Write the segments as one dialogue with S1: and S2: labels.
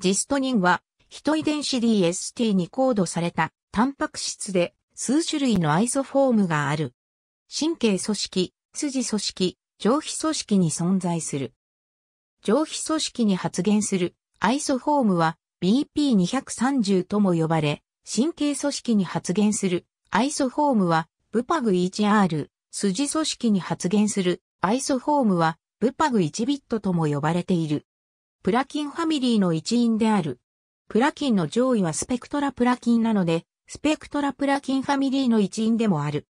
S1: ジストニンは、一遺伝子 DST にコードされたタンパク質で数種類のアイソフォームがある。神経組織、筋組織、上皮組織に存在する。上皮組織に発現するアイソフォームは BP230 とも呼ばれ、神経組織に発現するアイソフォームはブパグ 1R、筋組織に発現するアイソフォームはブパグ1ビットとも呼ばれている。プラキンファミリーの一員である。プラキンの上位はスペクトラプラキンなので、スペクトラプラキンファミリーの一員でもある。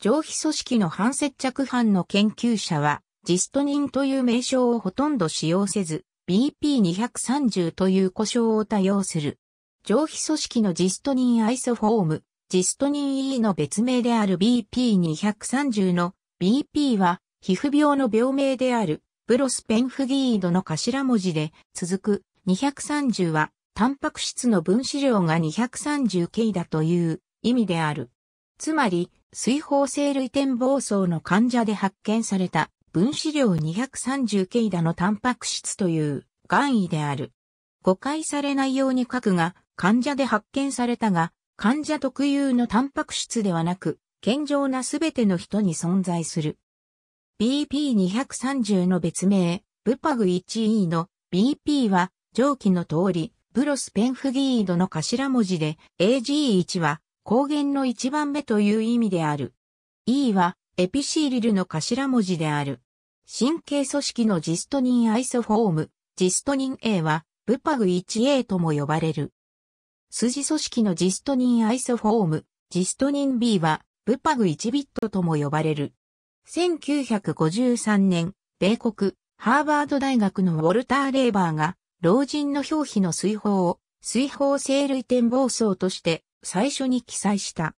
S1: 上皮組織の反接着反の研究者は、ジストニンという名称をほとんど使用せず、BP230 という呼称を多用する。上皮組織のジストニンアイソフォーム、ジストニン E の別名である BP230 の BP は皮膚病の病名であるプロスペンフギードの頭文字で続く230はタンパク質の分子量が 230K だという意味である。つまり、水泡性類転暴層の患者で発見された分子量 230K だのタンパク質という含意である。誤解されないように書くが、患者で発見されたが、患者特有のタンパク質ではなく、健常なすべての人に存在する BP230 の別名、ブパグ 1E の BP は上記の通り、ブロスペンフギードの頭文字で AG1 は光原の一番目という意味である。E はエピシーリルの頭文字である。神経組織のジストニンアイソフォーム、ジストニン A はブパグ 1A とも呼ばれる。筋組織のジストニンアイソフォーム、ジストニン B はブパグ1ビットとも呼ばれる。1953年、米国、ハーバード大学のウォルター・レーバーが、老人の表皮の水泡を、水泡生類展望層として最初に記載した。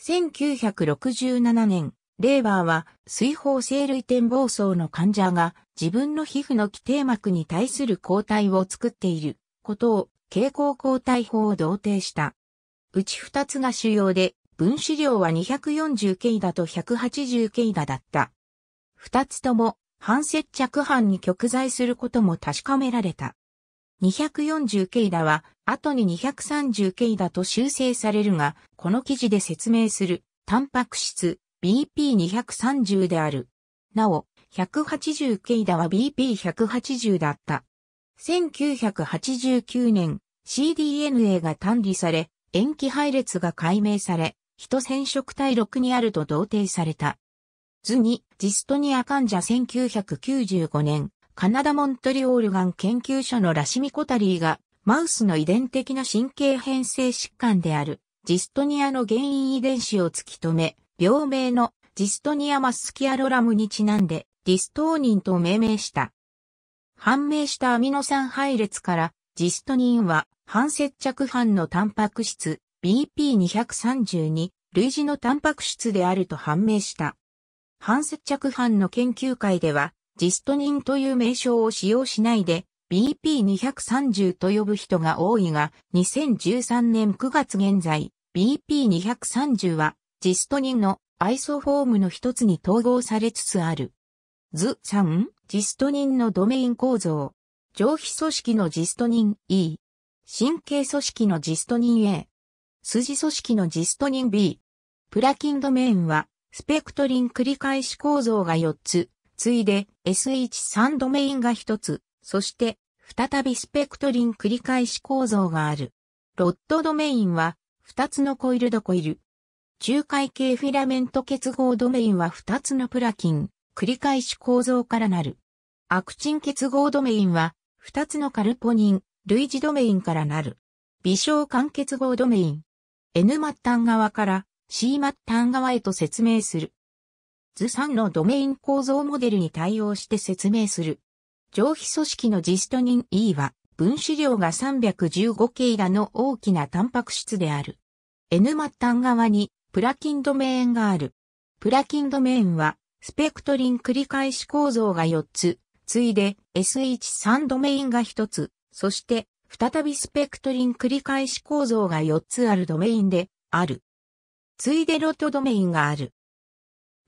S1: 1967年、レーバーは水泡生類展望層の患者が自分の皮膚の基底膜に対する抗体を作っていることを蛍光抗体法を同定した。うち二つが主要で分子量は 240K だと 180K だだった。二つとも反接着半に極在することも確かめられた。240K だは後に 230K だと修正されるが、この記事で説明するタンパク質 BP230 である。なお、180K だは BP180 だった。1989年 CDNA が単理され、塩基配列が解明され、人染色体6にあると同定された。図に、ジストニア患者1995年、カナダモントリオールガン研究所のラシミコタリーが、マウスの遺伝的な神経変性疾患である、ジストニアの原因遺伝子を突き止め、病名のジストニアマスキアロラムにちなんで、ディストーニンと命名した。判明したアミノ酸配列から、ジストニンは、反接着反のタンパク質、BP232 類似のタンパク質であると判明した。反接着班の研究会では、ジストニンという名称を使用しないで BP230 と呼ぶ人が多いが、2013年9月現在、BP230 はジストニンのアイソフォームの一つに統合されつつある。図3、ジストニンのドメイン構造。上皮組織のジストニン E。神経組織のジストニン A。筋組織のジストニン B。プラキンドメインは、スペクトリン繰り返し構造が4つ、次いで SH3 ドメインが1つ、そして、再びスペクトリン繰り返し構造がある。ロッドドメインは、2つのコイルドコイル。中回系フィラメント結合ドメインは2つのプラキン、繰り返し構造からなる。アクチン結合ドメインは、2つのカルポニン、類似ドメインからなる。微小間結合ドメイン。N 末端側から C 末端側へと説明する。図3のドメイン構造モデルに対応して説明する。上皮組織のジストニン E は分子量が3 1 5系らの大きなタンパク質である。N 末端側にプラキンドメインがある。プラキンドメインはスペクトリン繰り返し構造が4つ、次いで SH3 ドメインが1つ、そして再びスペクトリン繰り返し構造が4つあるドメインである。ついでロットドメインがある。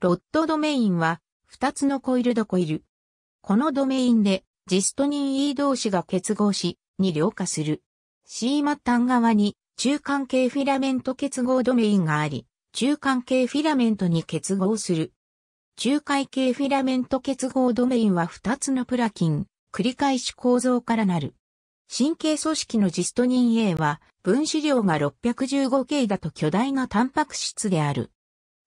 S1: ロットドメインは2つのコイルドコイル。このドメインでジストニン E 同士が結合し、に量化する。C 末端側に中間系フィラメント結合ドメインがあり、中間系フィラメントに結合する。中間系フィラメント結合ドメインは2つのプラキン、繰り返し構造からなる。神経組織のジストニン A は分子量が 615K だと巨大なタンパク質である。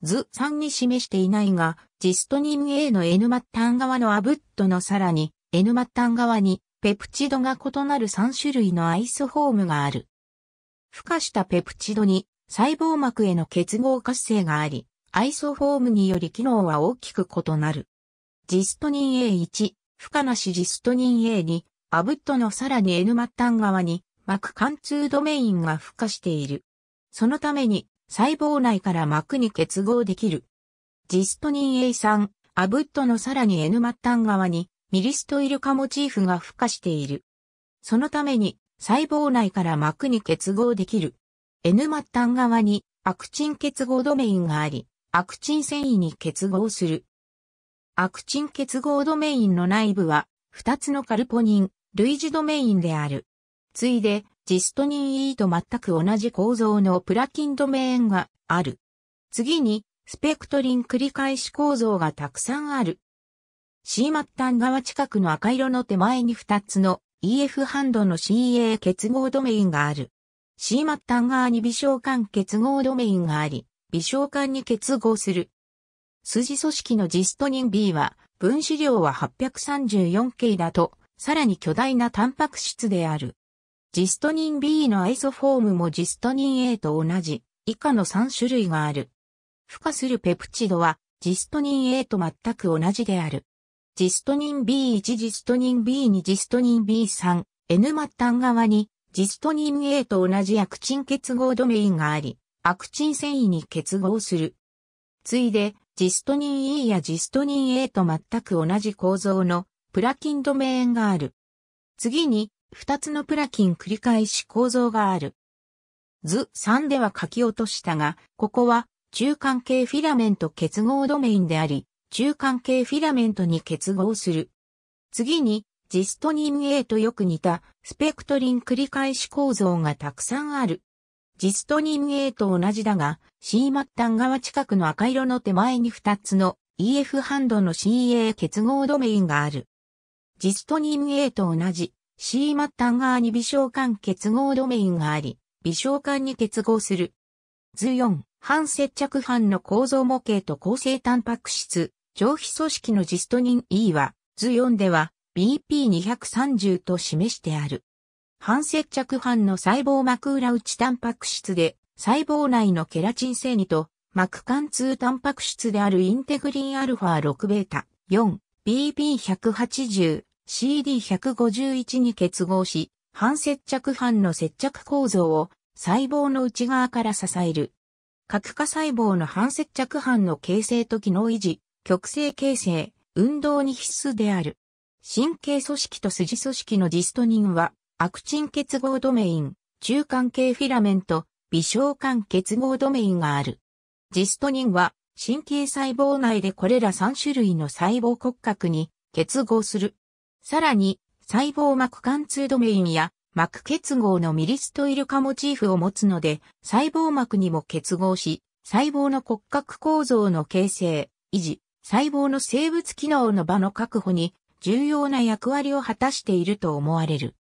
S1: 図3に示していないが、ジストニン A の N 末端側のアブットのさらに N 末端側にペプチドが異なる3種類のアイスホームがある。孵化したペプチドに細胞膜への結合活性があり、アイソフォームにより機能は大きく異なる。ジストニン A1、孵化なしジストニン A2、アブットのさらに N 末端側に、膜貫通ドメインが付加している。そのために、細胞内から膜に結合できる。ジストニン A 3アブットのさらに N 末端側に、ミリストイル化モチーフが付加している。そのために、細胞内から膜に結合できる。N 末端側に、アクチン結合ドメインがあり、アクチン繊維に結合する。アクチン結合ドメインの内部は、2つのカルポニン、類似ドメインである。ついで、ジストニン E と全く同じ構造のプラキンドメインがある。次に、スペクトリン繰り返し構造がたくさんある。C 末端側近くの赤色の手前に2つの EF ハンドの CA 結合ドメインがある。C 末端側に微小管結合ドメインがあり、微小管に結合する。筋組織のジストニン B は、分子量は 834K だと、さらに巨大なタンパク質である。ジストニン B のアイソフォームもジストニン A と同じ以下の3種類がある。付加するペプチドはジストニン A と全く同じである。ジストニン B1 ジストニン B2 ジストニン B3 N 末端側にジストニン A と同じアクチン結合ドメインがあり、アクチン繊維に結合する。ついで、ジストニン E やジストニン A と全く同じ構造のプラキンドメーンがある。次に、二つのプラキン繰り返し構造がある。図3では書き落としたが、ここは中間系フィラメント結合ドメインであり、中間系フィラメントに結合する。次に、ジストニン A とよく似たスペクトリン繰り返し構造がたくさんある。ジストニン A と同じだが、C 末端側近くの赤色の手前に2つの EF ハンドの CA 結合ドメインがある。ジストニーム A と同じ C 末端側に微小管結合ドメインがあり、微小管に結合する。図4、半接着板の構造模型と構成タンパク質、上皮組織のジストニン E は、図4では BP230 と示してある。半接着板の細胞膜裏内タンパク質で、細胞内のケラチン繊維と、膜貫通タンパク質であるインテグリン α6β4、BP180、CD151 に結合し、反接着反の接着構造を細胞の内側から支える。核化細胞の反接着反の形成と機能維持、極性形成、運動に必須である。神経組織と筋組織のジストニンは、アクチン結合ドメイン、中間系フィラメント、微小間結合ドメインがある。ジストニンは、神経細胞内でこれら3種類の細胞骨格に結合する。さらに、細胞膜貫通ドメインや膜結合のミリストイル化モチーフを持つので、細胞膜にも結合し、細胞の骨格構造の形成、維持、細胞の生物機能の場の確保に重要な役割を果たしていると思われる。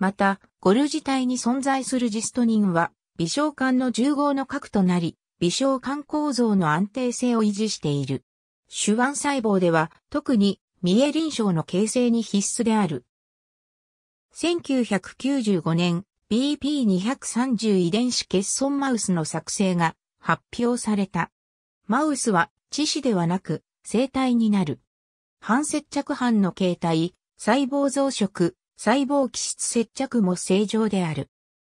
S1: また、ゴル自体に存在するジストニンは、微小管の重合の核となり、微小管構造の安定性を維持している。手腕細胞では、特に三重臨床の形成に必須である。1995年、BP230 遺伝子欠損マウスの作成が発表された。マウスは致死ではなく生体になる。反接着斑の形態、細胞増殖、細胞基質接着も正常である。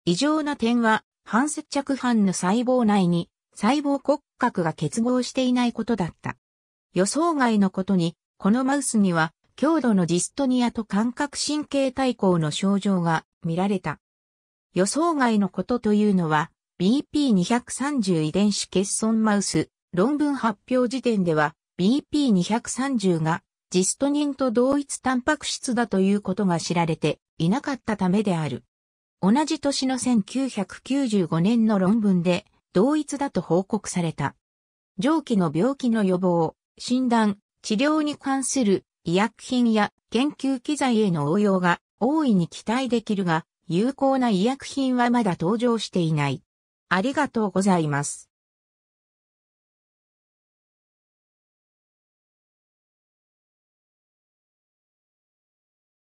S1: 異常な点は、反接着斑の細胞内に細胞骨格が結合していないことだった。予想外のことにこのマウスには強度のディストニアと感覚神経対抗の症状が見られた。予想外のことというのは BP230 遺伝子欠損マウス論文発表時点では BP230 がジストニンと同一タンパク質だということが知られていなかったためである。同じ年の1995年の論文で同一だと報告された。上記の病気の予防、診断、治療に関する医薬品や研究機材への応用が大いに期待できるが、有効な医薬品はまだ登場していない。ありがとうございます。